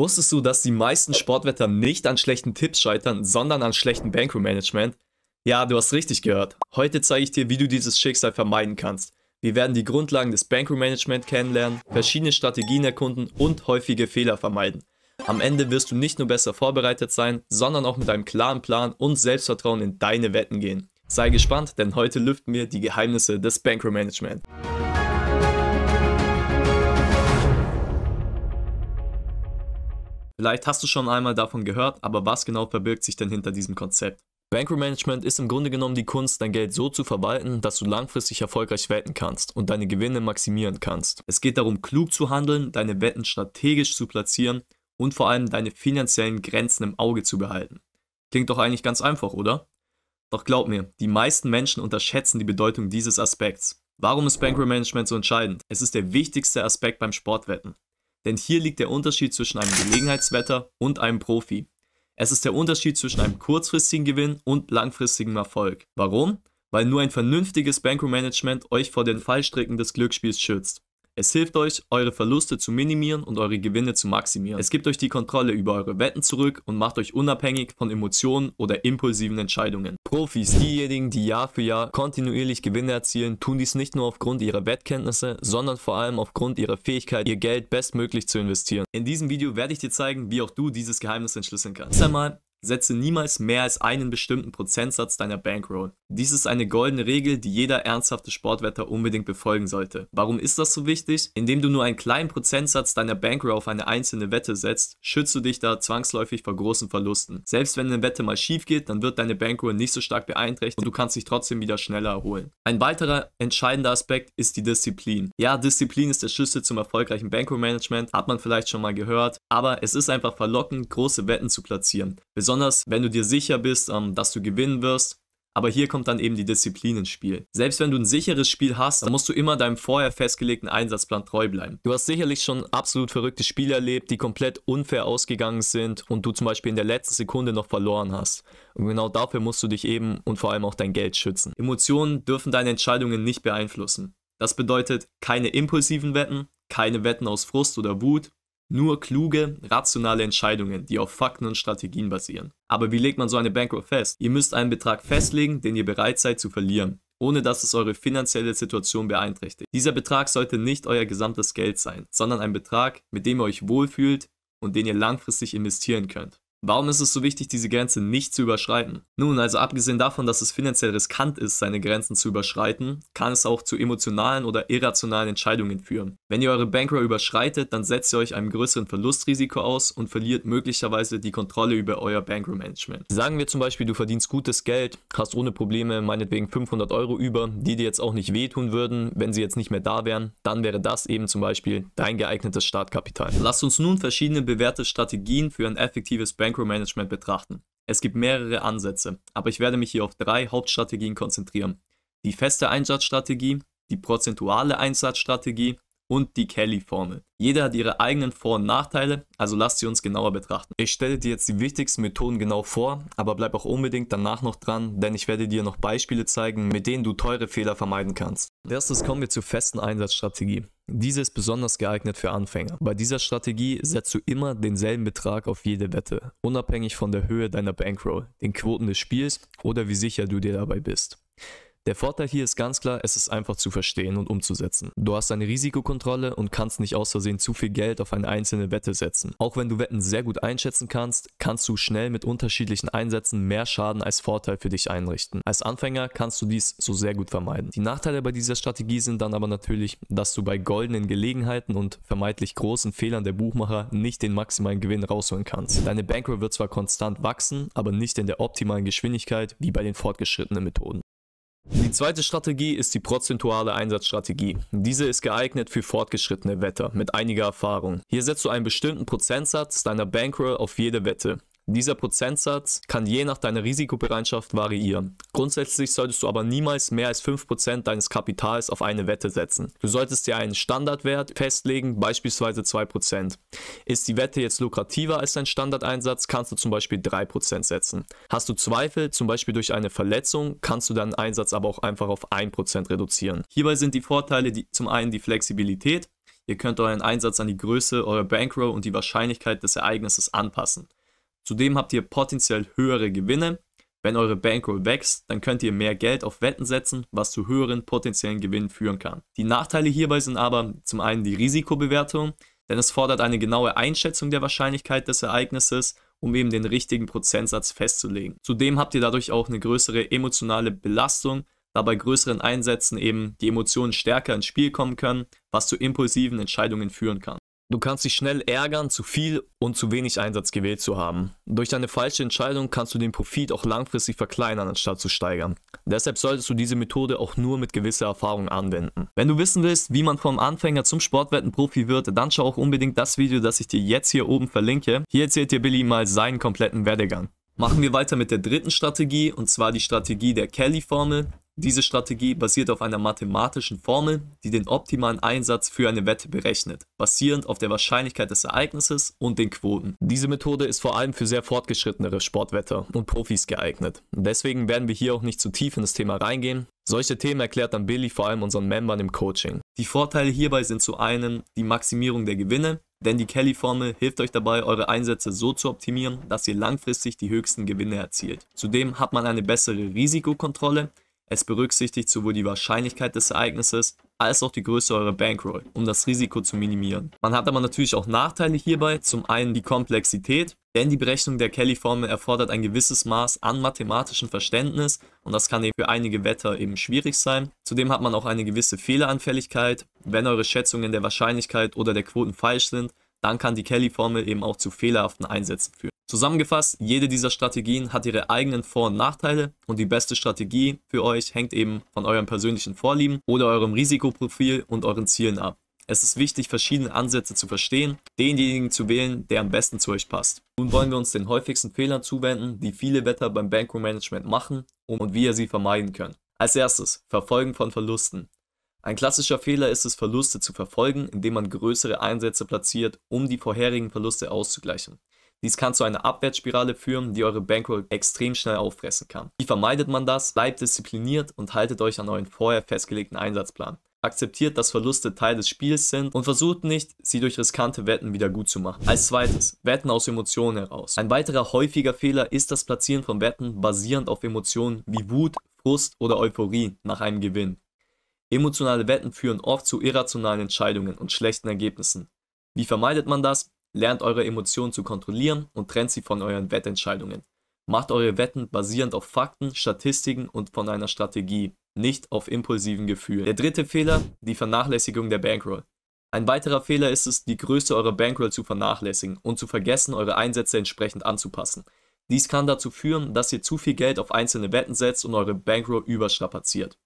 Wusstest du, dass die meisten Sportwetter nicht an schlechten Tipps scheitern, sondern an schlechtem Bankroll-Management? Ja, du hast richtig gehört. Heute zeige ich dir, wie du dieses Schicksal vermeiden kannst. Wir werden die Grundlagen des Bankroll-Management kennenlernen, verschiedene Strategien erkunden und häufige Fehler vermeiden. Am Ende wirst du nicht nur besser vorbereitet sein, sondern auch mit einem klaren Plan und Selbstvertrauen in deine Wetten gehen. Sei gespannt, denn heute lüften wir die Geheimnisse des Bankroll-Management. Vielleicht hast du schon einmal davon gehört, aber was genau verbirgt sich denn hinter diesem Konzept? Bankrollmanagement ist im Grunde genommen die Kunst, dein Geld so zu verwalten, dass du langfristig erfolgreich wetten kannst und deine Gewinne maximieren kannst. Es geht darum, klug zu handeln, deine Wetten strategisch zu platzieren und vor allem deine finanziellen Grenzen im Auge zu behalten. Klingt doch eigentlich ganz einfach, oder? Doch glaub mir, die meisten Menschen unterschätzen die Bedeutung dieses Aspekts. Warum ist Bankrollmanagement so entscheidend? Es ist der wichtigste Aspekt beim Sportwetten denn hier liegt der Unterschied zwischen einem Gelegenheitswetter und einem Profi. Es ist der Unterschied zwischen einem kurzfristigen Gewinn und langfristigem Erfolg. Warum? Weil nur ein vernünftiges bankroll euch vor den Fallstricken des Glücksspiels schützt. Es hilft euch, eure Verluste zu minimieren und eure Gewinne zu maximieren. Es gibt euch die Kontrolle über eure Wetten zurück und macht euch unabhängig von Emotionen oder impulsiven Entscheidungen. Profis, diejenigen, die Jahr für Jahr kontinuierlich Gewinne erzielen, tun dies nicht nur aufgrund ihrer Wettkenntnisse, sondern vor allem aufgrund ihrer Fähigkeit, ihr Geld bestmöglich zu investieren. In diesem Video werde ich dir zeigen, wie auch du dieses Geheimnis entschlüsseln kannst. einmal, Setze niemals mehr als einen bestimmten Prozentsatz deiner Bankroll. Dies ist eine goldene Regel, die jeder ernsthafte Sportwetter unbedingt befolgen sollte. Warum ist das so wichtig? Indem du nur einen kleinen Prozentsatz deiner Bankroll auf eine einzelne Wette setzt, schützt du dich da zwangsläufig vor großen Verlusten. Selbst wenn eine Wette mal schief geht, dann wird deine Bankroll nicht so stark beeinträchtigt und du kannst dich trotzdem wieder schneller erholen. Ein weiterer entscheidender Aspekt ist die Disziplin. Ja, Disziplin ist der Schlüssel zum erfolgreichen Bankroll-Management, hat man vielleicht schon mal gehört, aber es ist einfach verlockend, große Wetten zu platzieren. Besonders Besonders wenn du dir sicher bist, ähm, dass du gewinnen wirst. Aber hier kommt dann eben die Disziplin ins Spiel. Selbst wenn du ein sicheres Spiel hast, dann musst du immer deinem vorher festgelegten Einsatzplan treu bleiben. Du hast sicherlich schon absolut verrückte Spiele erlebt, die komplett unfair ausgegangen sind und du zum Beispiel in der letzten Sekunde noch verloren hast. Und genau dafür musst du dich eben und vor allem auch dein Geld schützen. Emotionen dürfen deine Entscheidungen nicht beeinflussen. Das bedeutet keine impulsiven Wetten, keine Wetten aus Frust oder Wut nur kluge, rationale Entscheidungen, die auf Fakten und Strategien basieren. Aber wie legt man so eine Bankroll fest? Ihr müsst einen Betrag festlegen, den ihr bereit seid zu verlieren, ohne dass es eure finanzielle Situation beeinträchtigt. Dieser Betrag sollte nicht euer gesamtes Geld sein, sondern ein Betrag, mit dem ihr euch wohlfühlt und den ihr langfristig investieren könnt. Warum ist es so wichtig, diese Grenze nicht zu überschreiten? Nun, also abgesehen davon, dass es finanziell riskant ist, seine Grenzen zu überschreiten, kann es auch zu emotionalen oder irrationalen Entscheidungen führen. Wenn ihr eure Bankroll überschreitet, dann setzt ihr euch einem größeren Verlustrisiko aus und verliert möglicherweise die Kontrolle über euer Bankroll-Management. Sagen wir zum Beispiel, du verdienst gutes Geld, hast ohne Probleme meinetwegen 500 Euro über, die dir jetzt auch nicht wehtun würden, wenn sie jetzt nicht mehr da wären, dann wäre das eben zum Beispiel dein geeignetes Startkapital. Lasst uns nun verschiedene bewährte Strategien für ein effektives Bankroll Micromanagement betrachten. Es gibt mehrere Ansätze, aber ich werde mich hier auf drei Hauptstrategien konzentrieren. Die feste Einsatzstrategie, die prozentuale Einsatzstrategie und die Kelly-Formel. Jeder hat ihre eigenen Vor- und Nachteile, also lasst sie uns genauer betrachten. Ich stelle dir jetzt die wichtigsten Methoden genau vor, aber bleib auch unbedingt danach noch dran, denn ich werde dir noch Beispiele zeigen, mit denen du teure Fehler vermeiden kannst. Als erstes kommen wir zur festen Einsatzstrategie. Diese ist besonders geeignet für Anfänger. Bei dieser Strategie setzt du immer denselben Betrag auf jede Wette, unabhängig von der Höhe deiner Bankroll, den Quoten des Spiels oder wie sicher du dir dabei bist. Der Vorteil hier ist ganz klar, es ist einfach zu verstehen und umzusetzen. Du hast eine Risikokontrolle und kannst nicht aus Versehen zu viel Geld auf eine einzelne Wette setzen. Auch wenn du Wetten sehr gut einschätzen kannst, kannst du schnell mit unterschiedlichen Einsätzen mehr Schaden als Vorteil für dich einrichten. Als Anfänger kannst du dies so sehr gut vermeiden. Die Nachteile bei dieser Strategie sind dann aber natürlich, dass du bei goldenen Gelegenheiten und vermeintlich großen Fehlern der Buchmacher nicht den maximalen Gewinn rausholen kannst. Deine Bankroll wird zwar konstant wachsen, aber nicht in der optimalen Geschwindigkeit wie bei den fortgeschrittenen Methoden. Die zweite Strategie ist die prozentuale Einsatzstrategie. Diese ist geeignet für fortgeschrittene Wetter mit einiger Erfahrung. Hier setzt du einen bestimmten Prozentsatz deiner Bankroll auf jede Wette. Dieser Prozentsatz kann je nach deiner Risikobereitschaft variieren. Grundsätzlich solltest du aber niemals mehr als 5% deines Kapitals auf eine Wette setzen. Du solltest dir einen Standardwert festlegen, beispielsweise 2%. Ist die Wette jetzt lukrativer als dein Standardeinsatz, kannst du zum Beispiel 3% setzen. Hast du Zweifel, zum Beispiel durch eine Verletzung, kannst du deinen Einsatz aber auch einfach auf 1% reduzieren. Hierbei sind die Vorteile die, zum einen die Flexibilität. Ihr könnt euren Einsatz an die Größe eurer Bankroll und die Wahrscheinlichkeit des Ereignisses anpassen. Zudem habt ihr potenziell höhere Gewinne. Wenn eure Bankroll wächst, dann könnt ihr mehr Geld auf Wetten setzen, was zu höheren potenziellen Gewinnen führen kann. Die Nachteile hierbei sind aber zum einen die Risikobewertung, denn es fordert eine genaue Einschätzung der Wahrscheinlichkeit des Ereignisses, um eben den richtigen Prozentsatz festzulegen. Zudem habt ihr dadurch auch eine größere emotionale Belastung, da bei größeren Einsätzen eben die Emotionen stärker ins Spiel kommen können, was zu impulsiven Entscheidungen führen kann. Du kannst dich schnell ärgern, zu viel und zu wenig Einsatz gewählt zu haben. Durch deine falsche Entscheidung kannst du den Profit auch langfristig verkleinern, anstatt zu steigern. Deshalb solltest du diese Methode auch nur mit gewisser Erfahrung anwenden. Wenn du wissen willst, wie man vom Anfänger zum Sportwettenprofi wird, dann schau auch unbedingt das Video, das ich dir jetzt hier oben verlinke. Hier erzählt dir Billy mal seinen kompletten Werdegang. Machen wir weiter mit der dritten Strategie, und zwar die Strategie der Kelly-Formel. Diese Strategie basiert auf einer mathematischen Formel, die den optimalen Einsatz für eine Wette berechnet, basierend auf der Wahrscheinlichkeit des Ereignisses und den Quoten. Diese Methode ist vor allem für sehr fortgeschrittenere Sportwetter und Profis geeignet. Deswegen werden wir hier auch nicht zu tief in das Thema reingehen. Solche Themen erklärt dann Billy vor allem unseren Membern im Coaching. Die Vorteile hierbei sind zu einem die Maximierung der Gewinne, denn die Kelly-Formel hilft euch dabei, eure Einsätze so zu optimieren, dass ihr langfristig die höchsten Gewinne erzielt. Zudem hat man eine bessere Risikokontrolle, es berücksichtigt sowohl die Wahrscheinlichkeit des Ereignisses als auch die Größe eurer Bankroll, um das Risiko zu minimieren. Man hat aber natürlich auch Nachteile hierbei, zum einen die Komplexität, denn die Berechnung der Kelly-Formel erfordert ein gewisses Maß an mathematischem Verständnis und das kann eben für einige Wetter eben schwierig sein. Zudem hat man auch eine gewisse Fehleranfälligkeit, wenn eure Schätzungen der Wahrscheinlichkeit oder der Quoten falsch sind, dann kann die Kelly-Formel eben auch zu fehlerhaften Einsätzen führen. Zusammengefasst, jede dieser Strategien hat ihre eigenen Vor- und Nachteile und die beste Strategie für euch hängt eben von euren persönlichen Vorlieben oder eurem Risikoprofil und euren Zielen ab. Es ist wichtig, verschiedene Ansätze zu verstehen, denjenigen zu wählen, der am besten zu euch passt. Nun wollen wir uns den häufigsten Fehlern zuwenden, die viele Wetter beim Bankroll-Management machen und wie ihr sie vermeiden könnt. Als erstes, Verfolgen von Verlusten. Ein klassischer Fehler ist es, Verluste zu verfolgen, indem man größere Einsätze platziert, um die vorherigen Verluste auszugleichen. Dies kann zu einer Abwärtsspirale führen, die eure Bankroll extrem schnell auffressen kann. Wie vermeidet man das? Bleibt diszipliniert und haltet euch an euren vorher festgelegten Einsatzplan. Akzeptiert, dass Verluste Teil des Spiels sind und versucht nicht, sie durch riskante Wetten wieder gut zu machen. Als zweites, Wetten aus Emotionen heraus. Ein weiterer häufiger Fehler ist das Platzieren von Wetten basierend auf Emotionen wie Wut, Frust oder Euphorie nach einem Gewinn. Emotionale Wetten führen oft zu irrationalen Entscheidungen und schlechten Ergebnissen. Wie vermeidet man das? Lernt eure Emotionen zu kontrollieren und trennt sie von euren Wettentscheidungen. Macht eure Wetten basierend auf Fakten, Statistiken und von einer Strategie, nicht auf impulsiven Gefühlen. Der dritte Fehler, die Vernachlässigung der Bankroll. Ein weiterer Fehler ist es, die Größe eurer Bankroll zu vernachlässigen und zu vergessen, eure Einsätze entsprechend anzupassen. Dies kann dazu führen, dass ihr zu viel Geld auf einzelne Wetten setzt und eure Bankroll überstrapaziert.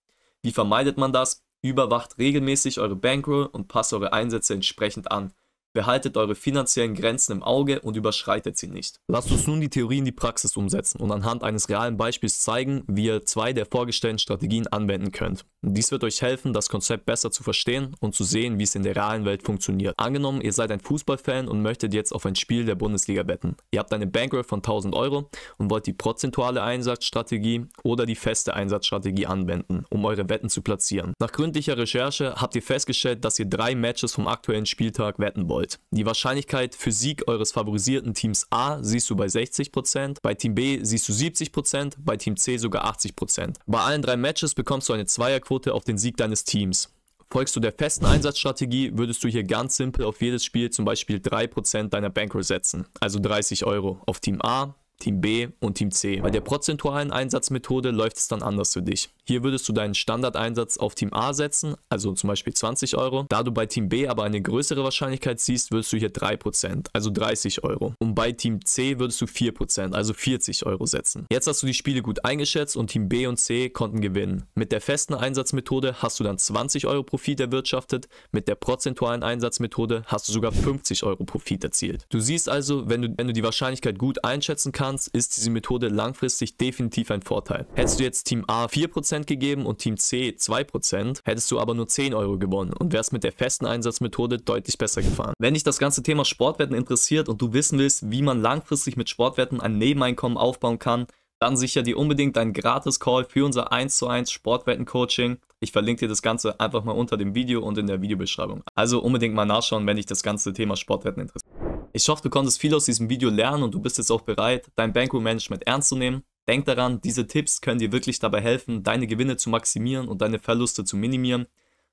Wie vermeidet man das? Überwacht regelmäßig eure Bankroll und passt eure Einsätze entsprechend an. Behaltet eure finanziellen Grenzen im Auge und überschreitet sie nicht. Lasst uns nun die Theorie in die Praxis umsetzen und anhand eines realen Beispiels zeigen, wie ihr zwei der vorgestellten Strategien anwenden könnt. Dies wird euch helfen, das Konzept besser zu verstehen und zu sehen, wie es in der realen Welt funktioniert. Angenommen, ihr seid ein Fußballfan und möchtet jetzt auf ein Spiel der Bundesliga wetten. Ihr habt eine Bankroll von 1000 Euro und wollt die prozentuale Einsatzstrategie oder die feste Einsatzstrategie anwenden, um eure Wetten zu platzieren. Nach gründlicher Recherche habt ihr festgestellt, dass ihr drei Matches vom aktuellen Spieltag wetten wollt wollt. Die Wahrscheinlichkeit für Sieg eures favorisierten Teams A siehst du bei 60%, bei Team B siehst du 70%, bei Team C sogar 80%. Bei allen drei Matches bekommst du eine Zweierquote auf den Sieg deines Teams. Folgst du der festen Einsatzstrategie, würdest du hier ganz simpel auf jedes Spiel zum Beispiel 3% deiner Bankroll setzen, also 30 Euro auf Team A, Team B und Team C. Bei der prozentualen Einsatzmethode läuft es dann anders für dich. Hier würdest du deinen Standardeinsatz auf Team A setzen, also zum Beispiel 20 Euro. Da du bei Team B aber eine größere Wahrscheinlichkeit siehst, würdest du hier 3%, also 30 Euro. Und bei Team C würdest du 4%, also 40 Euro setzen. Jetzt hast du die Spiele gut eingeschätzt und Team B und C konnten gewinnen. Mit der festen Einsatzmethode hast du dann 20 Euro Profit erwirtschaftet, mit der prozentualen Einsatzmethode hast du sogar 50 Euro Profit erzielt. Du siehst also, wenn du, wenn du die Wahrscheinlichkeit gut einschätzen kannst, kannst, ist diese Methode langfristig definitiv ein Vorteil. Hättest du jetzt Team A 4% gegeben und Team C 2%, hättest du aber nur 10 Euro gewonnen und wärst mit der festen Einsatzmethode deutlich besser gefahren. Wenn dich das ganze Thema Sportwetten interessiert und du wissen willst, wie man langfristig mit Sportwetten ein Nebeneinkommen aufbauen kann, dann sicher dir unbedingt einen Gratis-Call für unser 1 zu 1 Sportwetten-Coaching. Ich verlinke dir das Ganze einfach mal unter dem Video und in der Videobeschreibung. Also unbedingt mal nachschauen, wenn dich das ganze Thema Sportwetten interessiert. Ich hoffe, du konntest viel aus diesem Video lernen und du bist jetzt auch bereit, dein Bankroll-Management ernst zu nehmen. Denk daran, diese Tipps können dir wirklich dabei helfen, deine Gewinne zu maximieren und deine Verluste zu minimieren.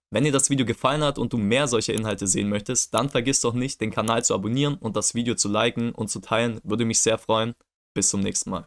Wenn dir das Video gefallen hat und du mehr solcher Inhalte sehen möchtest, dann vergiss doch nicht, den Kanal zu abonnieren und das Video zu liken und zu teilen, würde mich sehr freuen. Bis zum nächsten Mal.